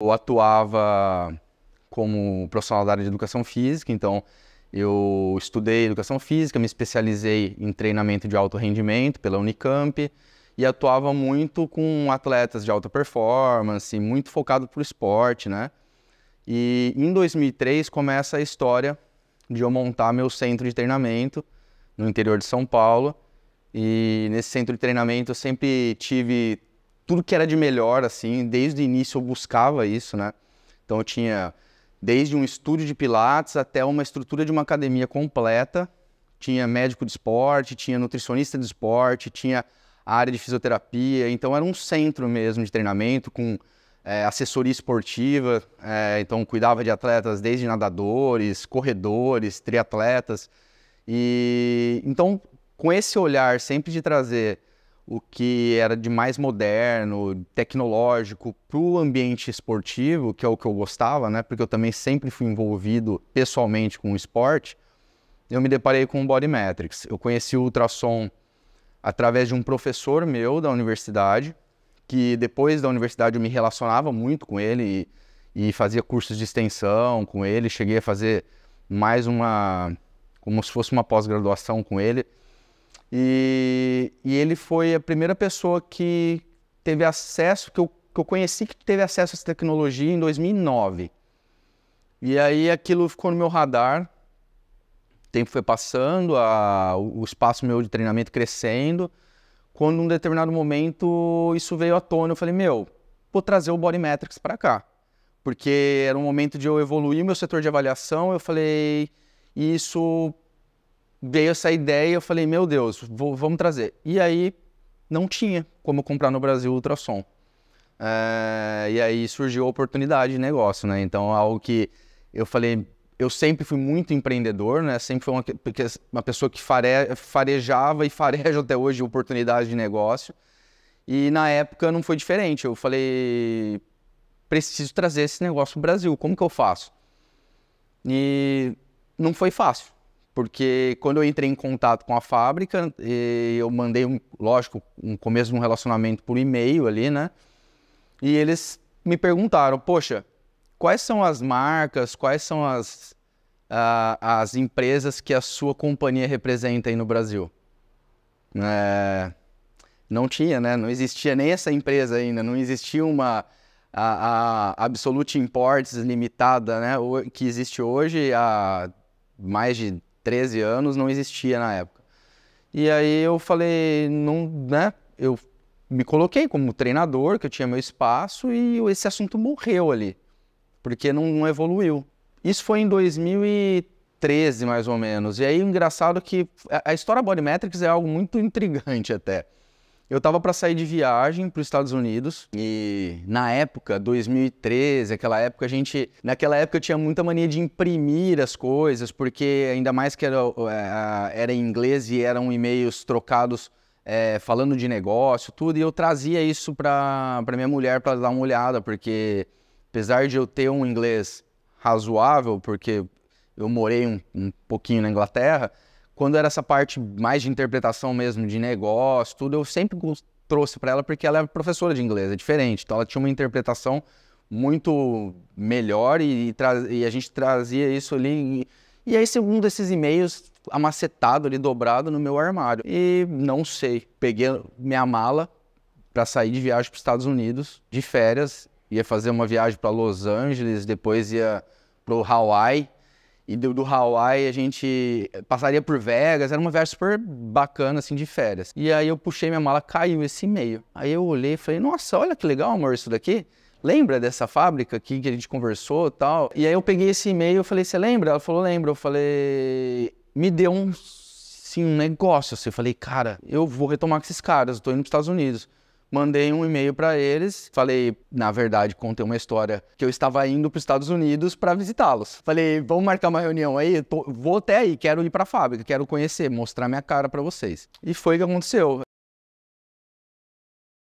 Eu atuava como profissional da área de educação física, então eu estudei educação física, me especializei em treinamento de alto rendimento pela Unicamp e atuava muito com atletas de alta performance, muito focado para o esporte, né? E em 2003 começa a história de eu montar meu centro de treinamento no interior de São Paulo. E nesse centro de treinamento eu sempre tive tudo que era de melhor, assim, desde o início eu buscava isso, né? Então eu tinha desde um estúdio de pilates até uma estrutura de uma academia completa. Tinha médico de esporte, tinha nutricionista de esporte, tinha área de fisioterapia. Então era um centro mesmo de treinamento com é, assessoria esportiva. É, então cuidava de atletas desde nadadores, corredores, triatletas. E então com esse olhar sempre de trazer o que era de mais moderno, tecnológico, para o ambiente esportivo, que é o que eu gostava, né? Porque eu também sempre fui envolvido pessoalmente com o esporte. Eu me deparei com o Bodymetrics. Eu conheci o ultrassom através de um professor meu da universidade, que depois da universidade eu me relacionava muito com ele e, e fazia cursos de extensão com ele. Cheguei a fazer mais uma, como se fosse uma pós-graduação com ele e, e ele foi a primeira pessoa que teve acesso, que eu, que eu conheci que teve acesso a essa tecnologia em 2009. E aí aquilo ficou no meu radar. O tempo foi passando, a, o espaço meu de treinamento crescendo. Quando, num determinado momento, isso veio à tona, eu falei: Meu, vou trazer o Body Metrics para cá. Porque era um momento de eu evoluir meu setor de avaliação. Eu falei: Isso veio essa ideia e eu falei, meu Deus, vou, vamos trazer. E aí não tinha como comprar no Brasil ultrassom. É, e aí surgiu a oportunidade de negócio, né? Então, algo que eu falei, eu sempre fui muito empreendedor, né? Sempre fui uma, uma pessoa que fare, farejava e fareja até hoje oportunidade de negócio. E na época não foi diferente. Eu falei, preciso trazer esse negócio para o Brasil, como que eu faço? E não foi fácil porque quando eu entrei em contato com a fábrica, eu mandei, um, lógico, um começo de um relacionamento por e-mail ali, né? E eles me perguntaram, poxa, quais são as marcas, quais são as, uh, as empresas que a sua companhia representa aí no Brasil? É, não tinha, né? Não existia nem essa empresa ainda, não existia uma a, a Absolute Imports limitada, né? Que existe hoje há mais de 13 anos, não existia na época. E aí eu falei, não, né? Eu me coloquei como treinador, que eu tinha meu espaço e esse assunto morreu ali, porque não, não evoluiu. Isso foi em 2013, mais ou menos. E aí, engraçado que a, a história Bodymetrics é algo muito intrigante até. Eu tava para sair de viagem para os Estados Unidos e na época, 2013, aquela época a gente, naquela época eu tinha muita mania de imprimir as coisas, porque ainda mais que era, eh, era em inglês e eram e-mails trocados é, falando de negócio, tudo, e eu trazia isso para minha mulher para dar uma olhada, porque apesar de eu ter um inglês razoável, porque eu morei um, um pouquinho na Inglaterra, quando era essa parte mais de interpretação mesmo, de negócio, tudo, eu sempre trouxe para ela porque ela é professora de inglês, é diferente. Então ela tinha uma interpretação muito melhor e, e, e a gente trazia isso ali. E, e aí, um desses e-mails amacetado ali, dobrado no meu armário. E não sei, peguei minha mala para sair de viagem para os Estados Unidos, de férias, ia fazer uma viagem para Los Angeles, depois ia para o Hawaii, e do, do Hawaii a gente eh, passaria por Vegas, era uma viagem super bacana, assim, de férias. E aí eu puxei minha mala, caiu esse e-mail. Aí eu olhei e falei, nossa, olha que legal, amor, isso daqui. Lembra dessa fábrica aqui que a gente conversou e tal? E aí eu peguei esse e-mail e falei, você lembra? Ela falou, lembra. Eu falei, me deu um, sim um negócio. Assim. Eu falei, cara, eu vou retomar com esses caras, eu tô indo para os Estados Unidos mandei um e-mail para eles, falei, na verdade, contei uma história que eu estava indo para os Estados Unidos para visitá-los. Falei, vamos marcar uma reunião aí, Tô, vou até aí, quero ir para a fábrica, quero conhecer, mostrar minha cara para vocês. E foi o que aconteceu.